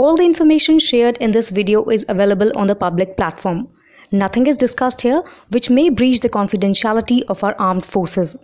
All the information shared in this video is available on the public platform. Nothing is discussed here which may breach the confidentiality of our armed forces.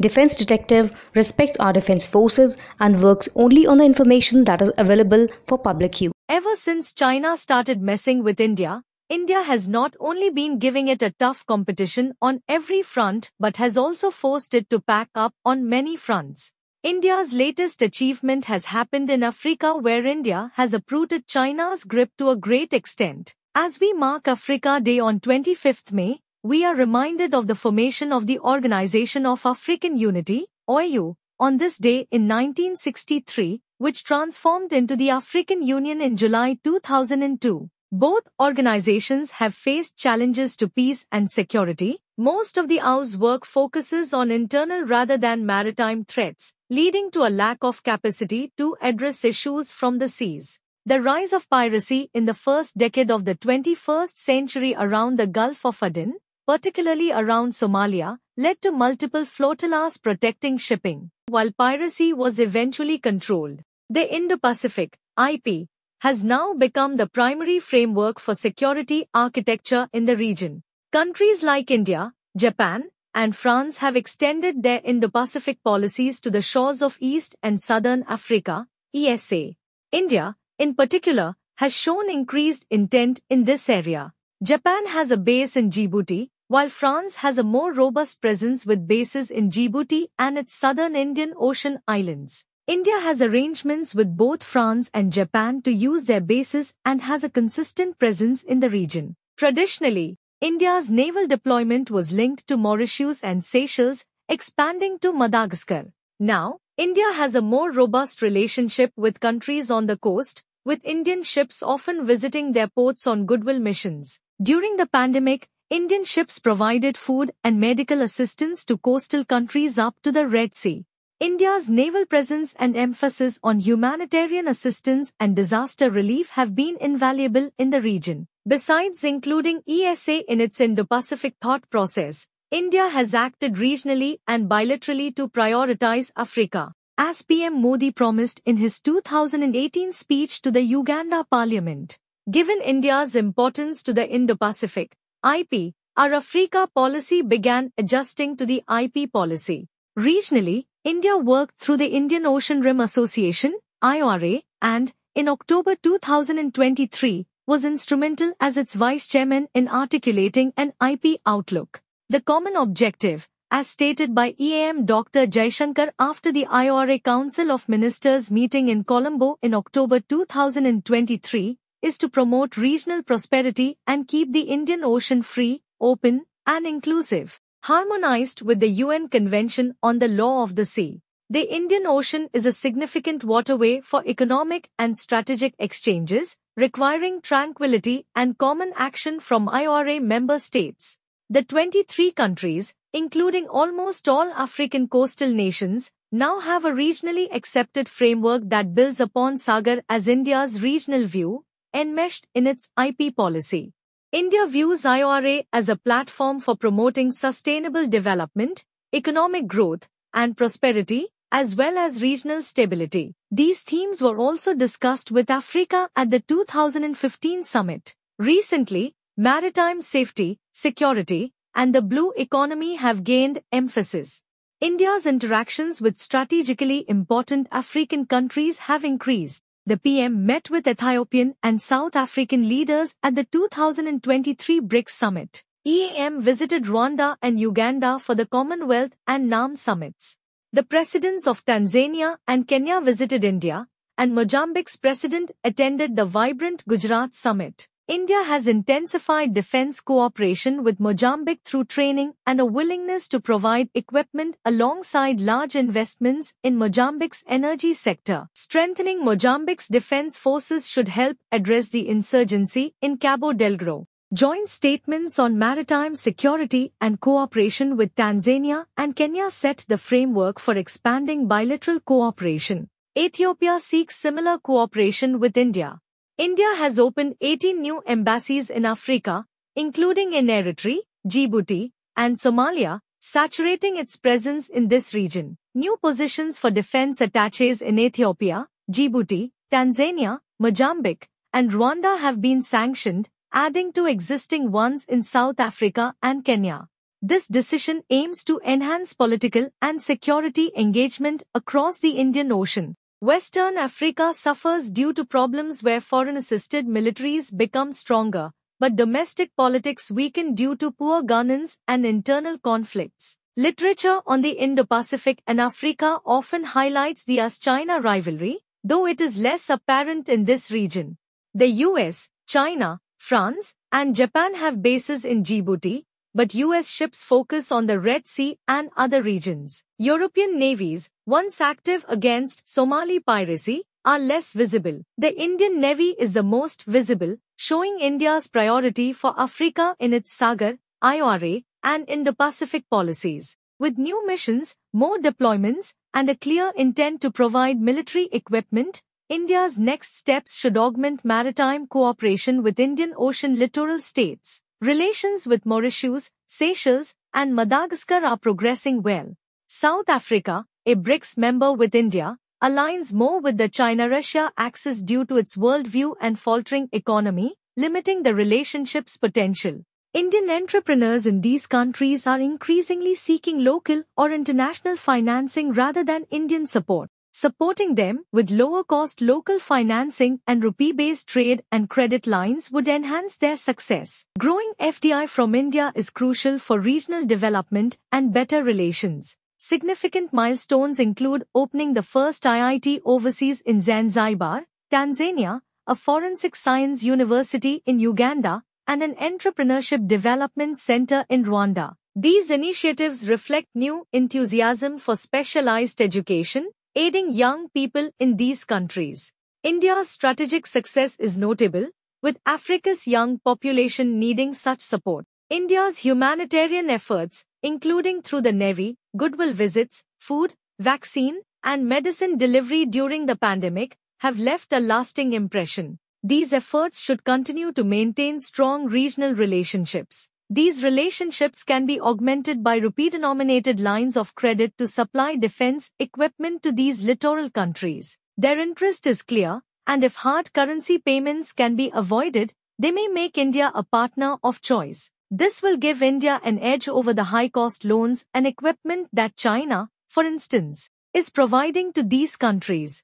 Defense Detective respects our defense forces and works only on the information that is available for public use. Ever since China started messing with India, India has not only been giving it a tough competition on every front but has also forced it to pack up on many fronts. India's latest achievement has happened in Africa where India has uprooted China's grip to a great extent. As we mark Africa Day on 25th May, we are reminded of the formation of the Organization of African Unity, OIU, on this day in 1963, which transformed into the African Union in July 2002. Both organizations have faced challenges to peace and security. Most of the OU's work focuses on internal rather than maritime threats, leading to a lack of capacity to address issues from the seas. The rise of piracy in the first decade of the 21st century around the Gulf of Aden, particularly around Somalia, led to multiple flotillas protecting shipping. While piracy was eventually controlled, the Indo-Pacific, IP, has now become the primary framework for security architecture in the region. Countries like India, Japan, and France have extended their Indo-Pacific policies to the shores of East and Southern Africa, ESA. India, in particular, has shown increased intent in this area. Japan has a base in Djibouti, while France has a more robust presence with bases in Djibouti and its southern Indian Ocean islands. India has arrangements with both France and Japan to use their bases and has a consistent presence in the region. Traditionally, India's naval deployment was linked to Mauritius and Seychelles, expanding to Madagascar. Now, India has a more robust relationship with countries on the coast, with Indian ships often visiting their ports on goodwill missions. During the pandemic, Indian ships provided food and medical assistance to coastal countries up to the Red Sea. India's naval presence and emphasis on humanitarian assistance and disaster relief have been invaluable in the region. Besides including ESA in its Indo-Pacific thought process, India has acted regionally and bilaterally to prioritize Africa, as PM Modi promised in his 2018 speech to the Uganda Parliament. Given India's importance to the Indo-Pacific, IP, our Africa policy began adjusting to the IP policy. Regionally, India worked through the Indian Ocean Rim Association, (IORA), and, in October 2023, was instrumental as its vice chairman in articulating an IP outlook. The common objective, as stated by EAM Dr. Jaishankar after the IRA Council of Ministers meeting in Colombo in October 2023, is to promote regional prosperity and keep the Indian Ocean free, open, and inclusive, harmonized with the UN Convention on the Law of the Sea. The Indian Ocean is a significant waterway for economic and strategic exchanges, requiring tranquility and common action from IRA member states. The 23 countries, including almost all African coastal nations, now have a regionally accepted framework that builds upon Sagar as India's regional view, enmeshed in its IP policy. India views IRA as a platform for promoting sustainable development, economic growth, and prosperity, as well as regional stability. These themes were also discussed with Africa at the 2015 summit. Recently, maritime safety, security, and the blue economy have gained emphasis. India's interactions with strategically important African countries have increased. The PM met with Ethiopian and South African leaders at the 2023 BRICS summit. EAM visited Rwanda and Uganda for the Commonwealth and NAM summits. The presidents of Tanzania and Kenya visited India, and Mozambique's president attended the vibrant Gujarat summit. India has intensified defense cooperation with Mozambique through training and a willingness to provide equipment alongside large investments in Mozambique's energy sector. Strengthening Mozambique's defense forces should help address the insurgency in Cabo Delgado joint statements on maritime security and cooperation with Tanzania and Kenya set the framework for expanding bilateral cooperation. Ethiopia seeks similar cooperation with India. India has opened 18 new embassies in Africa, including in Eritrea, Djibouti, and Somalia, saturating its presence in this region. New positions for defense attaches in Ethiopia, Djibouti, Tanzania, Mozambique, and Rwanda have been sanctioned, adding to existing ones in South Africa and Kenya. This decision aims to enhance political and security engagement across the Indian Ocean. Western Africa suffers due to problems where foreign-assisted militaries become stronger, but domestic politics weaken due to poor governance and internal conflicts. Literature on the Indo-Pacific and Africa often highlights the US-China rivalry, though it is less apparent in this region. The US, China, France, and Japan have bases in Djibouti, but US ships focus on the Red Sea and other regions. European navies, once active against Somali piracy, are less visible. The Indian Navy is the most visible, showing India's priority for Africa in its Sagar, IRA, and Indo-Pacific policies. With new missions, more deployments, and a clear intent to provide military equipment, India's next steps should augment maritime cooperation with Indian Ocean littoral states. Relations with Mauritius, Seychelles, and Madagascar are progressing well. South Africa, a BRICS member with India, aligns more with the China-Russia axis due to its worldview and faltering economy, limiting the relationship's potential. Indian entrepreneurs in these countries are increasingly seeking local or international financing rather than Indian support. Supporting them with lower-cost local financing and rupee-based trade and credit lines would enhance their success. Growing FDI from India is crucial for regional development and better relations. Significant milestones include opening the first IIT overseas in Zanzibar, Tanzania, a forensic science university in Uganda, and an entrepreneurship development center in Rwanda. These initiatives reflect new enthusiasm for specialized education, aiding young people in these countries. India's strategic success is notable, with Africa's young population needing such support. India's humanitarian efforts, including through the Navy, goodwill visits, food, vaccine, and medicine delivery during the pandemic, have left a lasting impression. These efforts should continue to maintain strong regional relationships. These relationships can be augmented by rupee-denominated lines of credit to supply defense equipment to these littoral countries. Their interest is clear, and if hard currency payments can be avoided, they may make India a partner of choice. This will give India an edge over the high-cost loans and equipment that China, for instance, is providing to these countries.